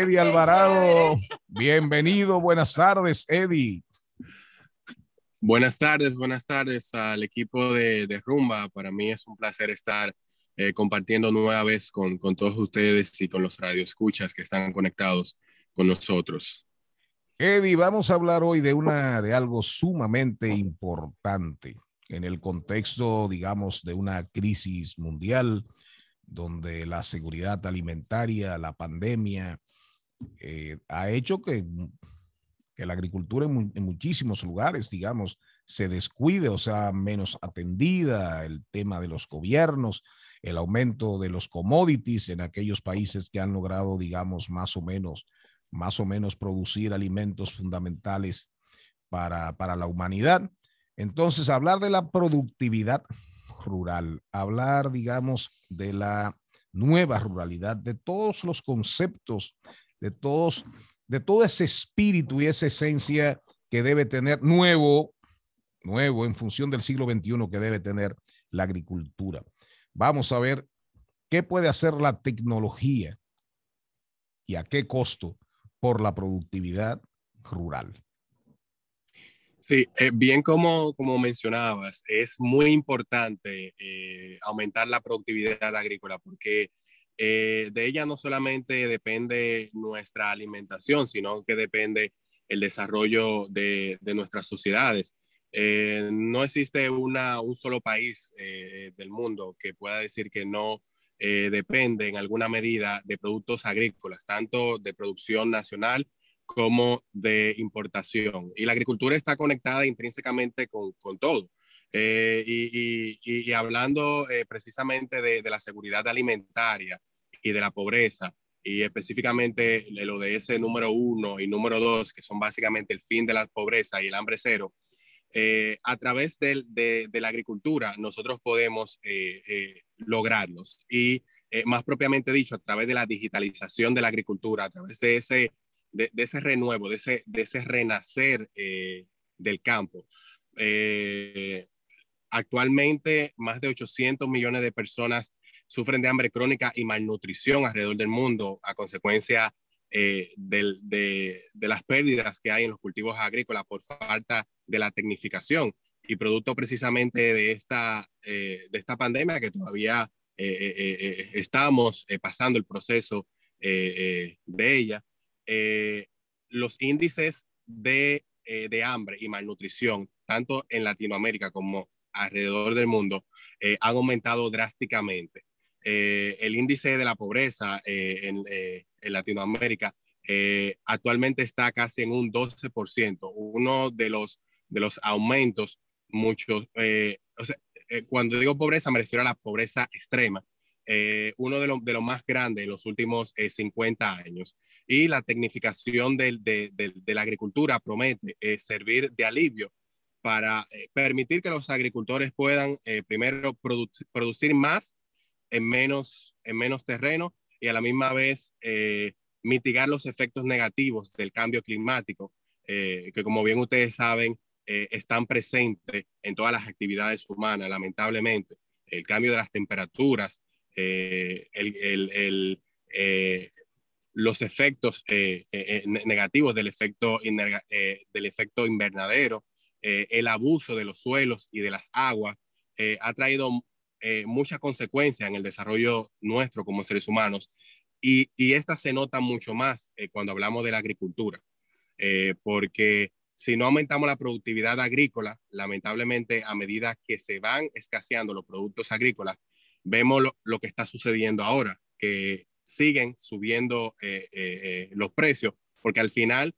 Eddie Alvarado. Bienvenido, buenas tardes, Eddie. Buenas tardes, buenas tardes al equipo de, Rumba. Para mí es un placer estar eh, compartiendo nueva vez con, todos ustedes y con los radioescuchas que están conectados con nosotros. Eddie, vamos a hablar hoy de, una, de algo sumamente importante en el contexto, digamos, de una crisis mundial donde la seguridad alimentaria, la pandemia, eh, ha hecho que, mm, que la agricultura en, en, muchísimos lugares, digamos, se descuide o sea menos atendida, el tema de los gobiernos, el aumento de los commodities en aquellos países que han logrado, digamos, más o menos, más o menos producir alimentos fundamentales para, para la humanidad. Entonces, hablar de la productividad rural, hablar, digamos, de la nueva ruralidad, de todos los conceptos de todos, de todo ese espíritu y esa esencia que debe tener nuevo, nuevo en función del siglo XXI que debe tener la agricultura. Vamos a ver qué puede hacer la tecnología y a qué costo por la productividad rural. Sí, eh, bien como, como mencionabas, es muy importante eh, aumentar la productividad agrícola porque eh, de ella no solamente depende nuestra alimentación, sino que depende el desarrollo de, nuestras sociedades. Eh, no existe una, un solo país eh, del mundo que pueda decir que no depende en alguna medida de productos agrícolas, tanto de producción nacional como de importación. Y la agricultura está conectada intrínsecamente con, con todo. y, y, hablando precisamente de, la seguridad alimentaria, y de la pobreza, y específicamente lo de ese número uno y número dos, que son básicamente el fin de la pobreza y el hambre cero, eh, a través de, la agricultura nosotros podemos eh, eh, lograrlos. Y más propiamente dicho, a través de la digitalización de la agricultura, a través de ese, de, ese renuevo, de ese, de ese renacer del campo. actualmente, más de 800 millones de personas sufren de hambre crónica y malnutrición alrededor del mundo a consecuencia eh, de, las pérdidas que hay en los cultivos agrícolas por falta de la tecnificación y producto precisamente de esta, eh, de esta pandemia que todavía eh, estamos pasando el proceso de ella, los índices de, hambre y malnutrición, tanto en Latinoamérica como alrededor del mundo, han aumentado drásticamente. Eh, el índice de la pobreza eh, eh, en, Latinoamérica actualmente está casi en un 12%, uno de los, de los aumentos muchos, o sea, cuando digo pobreza me refiero a la pobreza extrema, uno de los de más grandes en los últimos 50 años. Y la tecnificación de, de, la agricultura promete servir de alivio para permitir que los agricultores puedan primero producir más en menos, en menos terreno y a la misma vez eh, mitigar los efectos negativos del cambio climático, eh, que como bien ustedes saben, eh, están presentes en todas las actividades humanas, lamentablemente. El cambio de las temperaturas, los efectos negativos del efecto, del efecto invernadero, el abuso de los suelos y de las aguas, ha traído eh, muchas consecuencias en el desarrollo nuestro como seres humanos y, esta se nota mucho más eh, cuando hablamos de la agricultura, eh, porque si no aumentamos la productividad agrícola, lamentablemente a medida que se van escaseando los productos agrícolas, vemos lo, lo que está sucediendo ahora, que siguen subiendo eh, los precios, porque al final,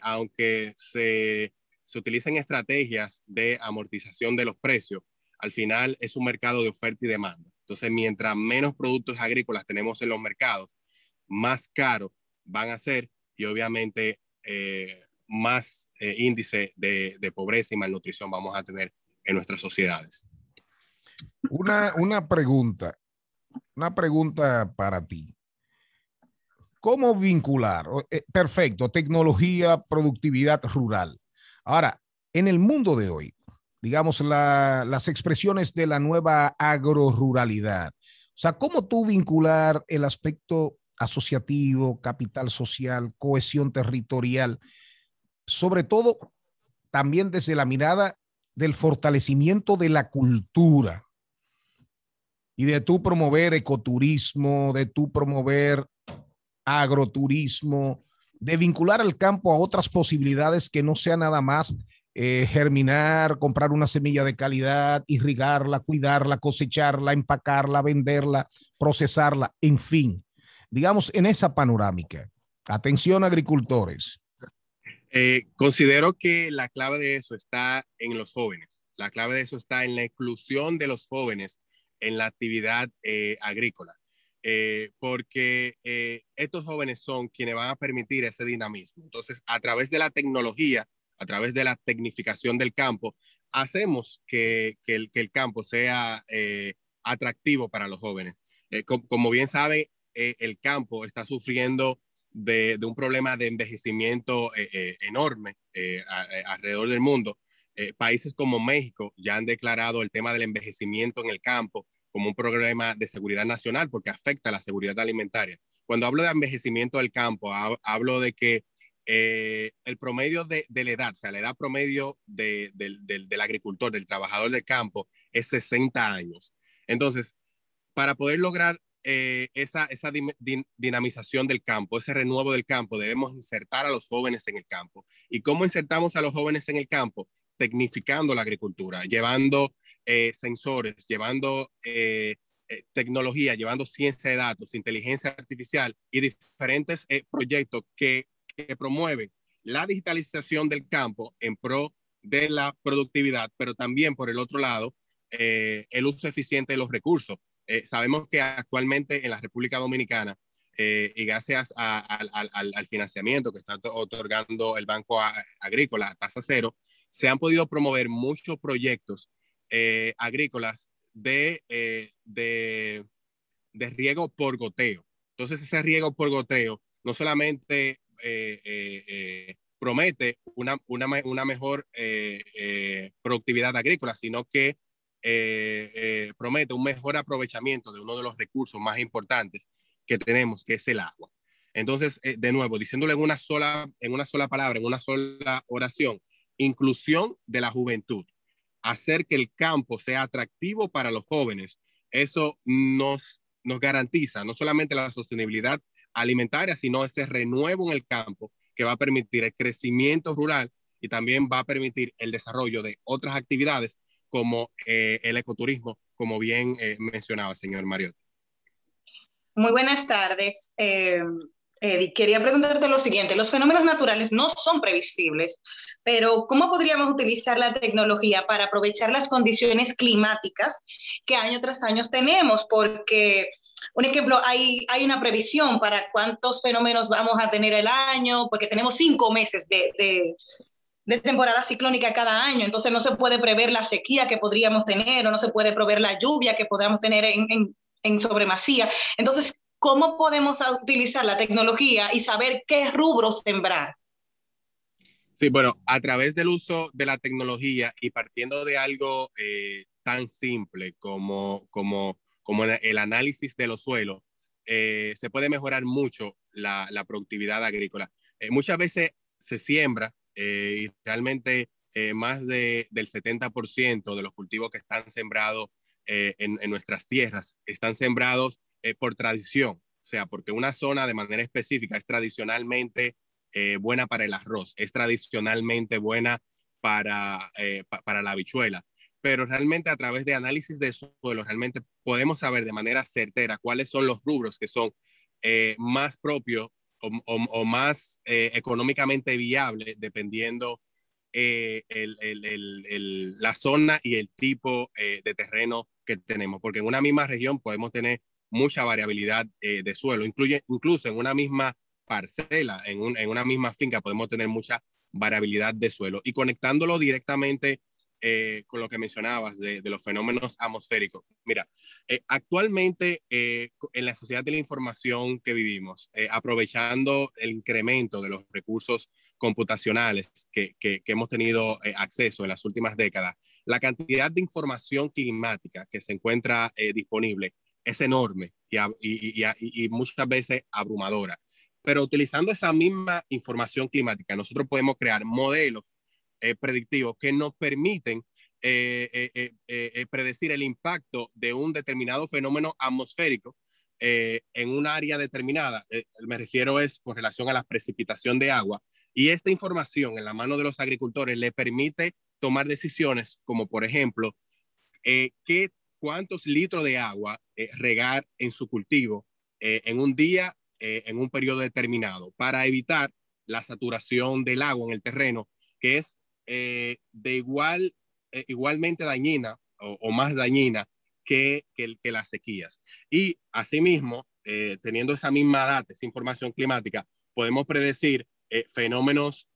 aunque se, se utilicen estrategias de amortización de los precios, al final es un mercado de oferta y demanda. Entonces, mientras menos productos agrícolas tenemos en los mercados, más caro, van a ser y obviamente eh, más eh, índice de, pobreza y malnutrición vamos a tener en nuestras sociedades. Una, una pregunta, una pregunta para ti. ¿Cómo vincular? Eh, perfecto, tecnología, productividad rural. Ahora, en el mundo de hoy, digamos, las expresiones de la nueva agroruralidad. O sea, ¿cómo tú vincular el aspecto asociativo, capital social, cohesión territorial, sobre todo también desde la mirada del fortalecimiento de la cultura y de tú promover ecoturismo, de tú promover agroturismo, de vincular el campo a otras posibilidades que no sea nada más eh, germinar, comprar una semilla de calidad, irrigarla, cuidarla, cosecharla, empacarla, venderla, procesarla, en fin. Digamos, en esa panorámica. Atención, agricultores. Eh, considero que la clave de eso está en los jóvenes. La clave de eso está en la inclusión de los jóvenes en la actividad eh, agrícola, porque estos jóvenes son quienes van a permitir ese dinamismo. Entonces, a través de la tecnología a través de la tecnificación del campo, hacemos que, que, el, el, campo sea eh, atractivo para los jóvenes. Eh, como bien sabe, eh, el campo está sufriendo de, un problema de envejecimiento enorme alrededor del mundo. países como México ya han declarado el tema del envejecimiento en el campo como un problema de seguridad nacional porque afecta a la seguridad alimentaria. Cuando hablo de envejecimiento del campo, hablo de que eh, el promedio de, la edad, o sea, la edad promedio del, agricultor, del trabajador del campo, es 60 años. Entonces, para poder lograr eh, esa, dinamización del campo, ese renuevo del campo, debemos insertar a los jóvenes en el campo. ¿Y cómo insertamos a los jóvenes en el campo? Tecnificando la agricultura, llevando eh, sensores, llevando tecnología, llevando ciencia de datos, inteligencia artificial y diferentes proyectos que que la digitalización del campo en pro de la productividad, pero también por el otro lado, eh, el uso eficiente de los recursos. Eh, sabemos que actualmente en la República Dominicana, eh, y gracias al, al, financiamiento que está otorgando el Banco Agrícola a tasa cero, se han podido promover muchos proyectos agrícolas de, de, de riego por goteo. Entonces, ese riego por goteo no solamente eh, eh, eh, promete una, mejor productividad agrícola, sino que promete un mejor aprovechamiento de uno de los recursos más importantes que tenemos, que es el agua. Entonces, de nuevo, diciéndole en una, sola, en una sola palabra, en una sola oración, inclusión de la juventud, hacer que el campo sea atractivo para los jóvenes, eso nos nos garantiza no solamente la sostenibilidad alimentaria, sino ese renuevo en el campo que va a permitir el crecimiento rural y también va a permitir el desarrollo de otras actividades como eh, el ecoturismo, como bien eh, mencionaba el señor Mariotti. Muy buenas tardes. Em, Eddie, quería preguntarte lo siguiente. Los fenómenos naturales no son previsibles, pero ¿cómo podríamos utilizar la tecnología para aprovechar las condiciones climáticas que año tras año tenemos? Porque, un ejemplo, hay, hay una previsión para cuántos fenómenos vamos a tener el año, porque tenemos cinco meses de, temporada ciclónica cada año, entonces no se puede prever la sequía que podríamos tener o no se puede prever la lluvia que podamos tener en, en, en sobremasía. Entonces, cómo podemos utilizar la tecnología y saber qué rubro sembrar. Sí, bueno, a través del uso de la tecnología y partiendo de algo eh, tan simple como, como, como el análisis de los suelos, eh, se puede mejorar mucho la, la productividad agrícola. Eh, muchas veces se siembra y realmente más de, del 70% de los cultivos que están sembrados en, en nuestras tierras están sembrados eh, por tradición, o sea, porque una zona de manera específica es tradicionalmente eh, buena para el arroz, es tradicionalmente buena para, eh, para la habichuela, pero realmente a través de análisis de suelo, realmente podemos saber de manera certera cuáles son los rubros que son más propios o, más económicamente viables, dependiendo la zona y el tipo de terreno que tenemos, porque en una misma región podemos tener mucha variabilidad eh, de suelo. Incluye, incluso en una misma parcela, en, una misma finca, podemos tener mucha variabilidad de suelo. Y conectándolo directamente eh, con lo que mencionabas de, los fenómenos atmosféricos. Mira, eh, actualmente en la sociedad de la información que vivimos, aprovechando el incremento de los recursos computacionales que hemos tenido acceso en las últimas décadas, la cantidad de información climática que se encuentra disponible es enorme y, muchas veces abrumadora. Pero utilizando esa misma información climática, nosotros podemos crear modelos eh, predictivos que nos permiten eh, eh, predecir el impacto de un determinado fenómeno atmosférico en un área determinada. me refiero es con relación a la precipitación de agua. Y esta información en la mano de los agricultores le permite tomar decisiones como, por ejemplo, qué cuántos litros de agua eh, regar en su cultivo eh, en un día, eh, en un periodo determinado, para evitar la saturación del agua en el terreno, que es de igual, igualmente dañina o, más dañina que, que, que, las sequías. Y asimismo, teniendo esa misma data, esa información climática, podemos predecir fenómenos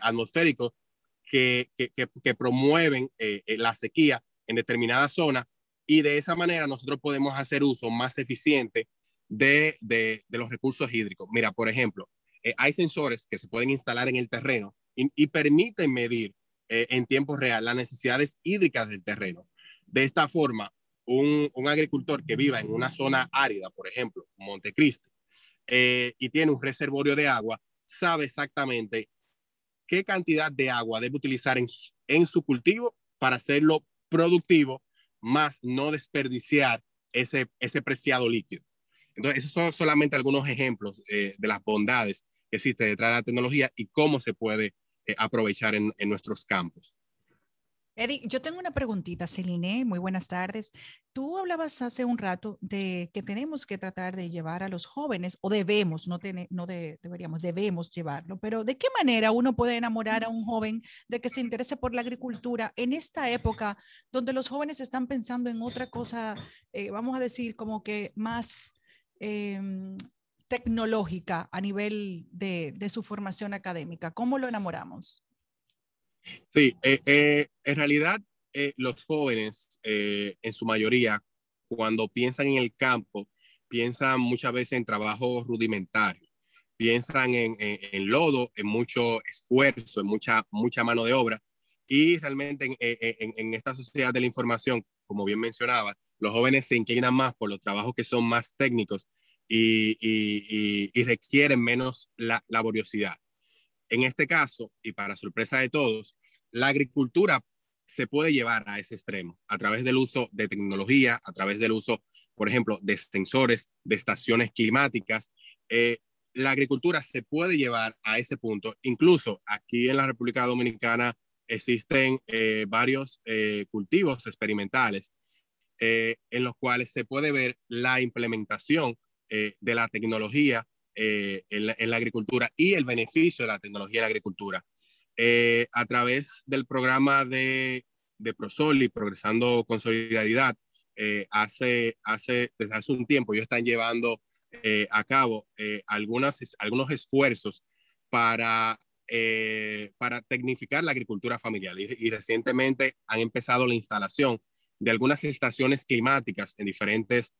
atmosféricos que, promueven la sequía en determinada zona y de esa manera nosotros podemos hacer uso más eficiente de, de, los recursos hídricos. Mira, por ejemplo, eh, hay sensores que se pueden instalar en el terreno y, permiten medir eh, en tiempo real las necesidades hídricas del terreno. De esta forma, un, agricultor que viva en una zona árida, por ejemplo, Montecristi, eh, y tiene un reservorio de agua, sabe exactamente qué cantidad de agua debe utilizar en su cultivo para hacerlo productivo, más no desperdiciar ese, preciado líquido. Entonces, esos son solamente algunos ejemplos eh, de las bondades que existe detrás de la tecnología y cómo se puede eh, aprovechar en nuestros campos. Eddie, yo tengo una preguntita, Celine. Muy buenas tardes. Tú hablabas hace un rato de que tenemos que tratar de llevar a los jóvenes, o debemos, no, de, deberíamos, debemos llevarlo, pero ¿de qué manera uno puede enamorar a un joven de que se interese por la agricultura en esta época donde los jóvenes están pensando en otra cosa, eh, vamos a decir, como que más... Em, tecnológica a nivel de, de su formación académica? ¿Cómo lo enamoramos? Sí, eh, eh, en realidad eh, los jóvenes, en su mayoría, cuando piensan en el campo, piensan muchas veces en trabajo rudimentario, piensan en, en, lodo, en mucho esfuerzo, en mucha, mucha mano de obra. Y realmente en, esta sociedad de la información, como bien mencionaba, los jóvenes se inclinan más por los trabajos que son más técnicos y, requieren menos laboriosidad. En este caso, y para sorpresa de todos, la agricultura se puede llevar a ese extremo a través del uso de tecnología, a través del uso, por ejemplo, de sensores, de estaciones climáticas. Eh, la agricultura se puede llevar a ese punto. Incluso aquí en la República Dominicana existen eh, varios eh, cultivos experimentales en los cuales se puede ver la implementación de la tecnología eh, en, la, agricultura y el beneficio de la tecnología en la agricultura. Eh, a través del programa de, de Prosoli, Progresando con Solidaridad, eh, hace, hace, desde hace un tiempo ellos están llevando a cabo algunas, algunos esfuerzos para, para tecnificar la agricultura familiar y, recientemente han empezado la instalación de algunas estaciones climáticas en diferentes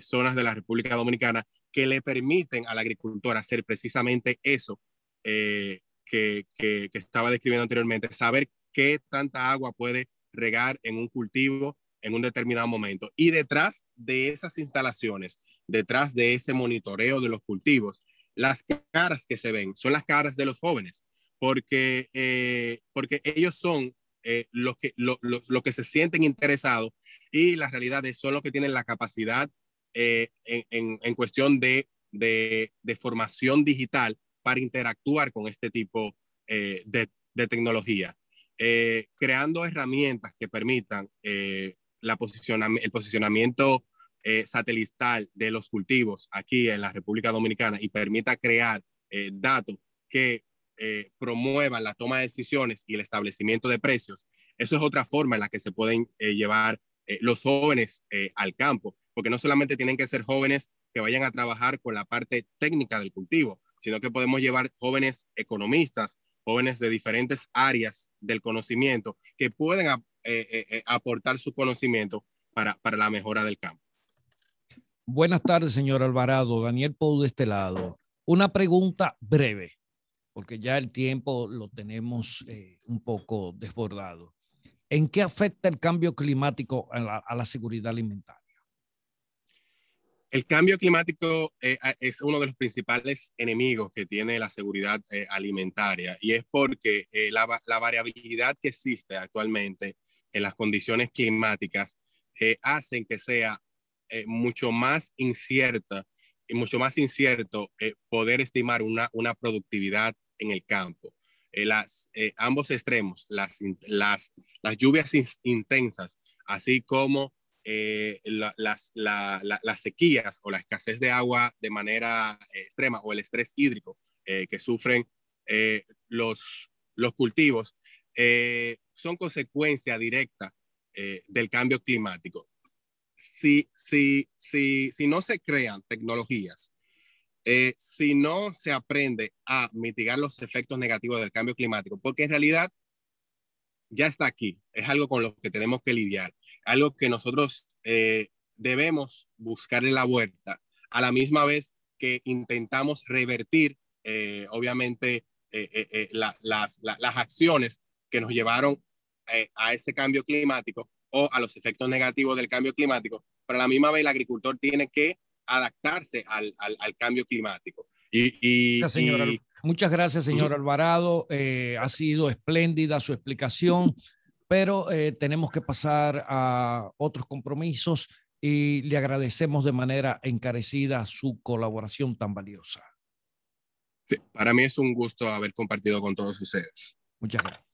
zonas de la República Dominicana que le permiten al agricultor hacer precisamente eso eh, que, estaba describiendo anteriormente, saber qué tanta agua puede regar en un cultivo en un determinado momento. Y detrás de esas instalaciones, detrás de ese monitoreo de los cultivos, las caras que se ven son las caras de los jóvenes, porque, eh, porque ellos son eh, los, que, lo, que se sienten interesados y la realidad es son los que tienen la capacidad eh, en, cuestión de, formación digital para interactuar con este tipo eh, de, tecnología, eh, creando herramientas que permitan la el posicionamiento satelital de los cultivos aquí en la República Dominicana y permita crear datos que promuevan la toma de decisiones y el establecimiento de precios. Eso es otra forma en la que se pueden llevar los jóvenes al campo porque no solamente tienen que ser jóvenes que vayan a trabajar con la parte técnica del cultivo, sino que podemos llevar jóvenes economistas, jóvenes de diferentes áreas del conocimiento que pueden eh, eh, eh, aportar su conocimiento para, la mejora del campo. Buenas tardes, señor Alvarado. Daniel Pou de este lado. Una pregunta breve, porque ya el tiempo lo tenemos un poco desbordado. ¿En qué afecta el cambio climático a la seguridad alimentaria? El cambio climático eh, es uno de los principales enemigos que tiene la seguridad eh, alimentaria y es porque eh, la, variabilidad que existe actualmente en las condiciones climáticas hacen que sea mucho más incierta y mucho más incierto poder estimar una, productividad en el campo. las, ambos extremos, las, las, las lluvias intensas, así como eh, las, sequías o la escasez de agua de manera eh, extrema o el estrés hídrico eh, que sufren los, los cultivos son consecuencia directa del cambio climático. Si, si, si, si no se crean tecnologías, si no se aprende a mitigar los efectos negativos del cambio climático, porque en realidad ya está aquí, es algo con lo que tenemos que lidiar algo que nosotros eh, debemos buscarle la vuelta, a la misma vez que intentamos revertir, eh, obviamente, eh, eh, las, las, acciones que nos llevaron a ese cambio climático o a los efectos negativos del cambio climático, pero a la misma vez el agricultor tiene que adaptarse al, al, cambio climático. Y, y, muchas gracias, señor Alvarado. ha sido espléndida su explicación pero eh, tenemos que pasar a otros compromisos y le agradecemos de manera encarecida su colaboración tan valiosa. para mí es un gusto haber compartido con todos ustedes. Muchas gracias.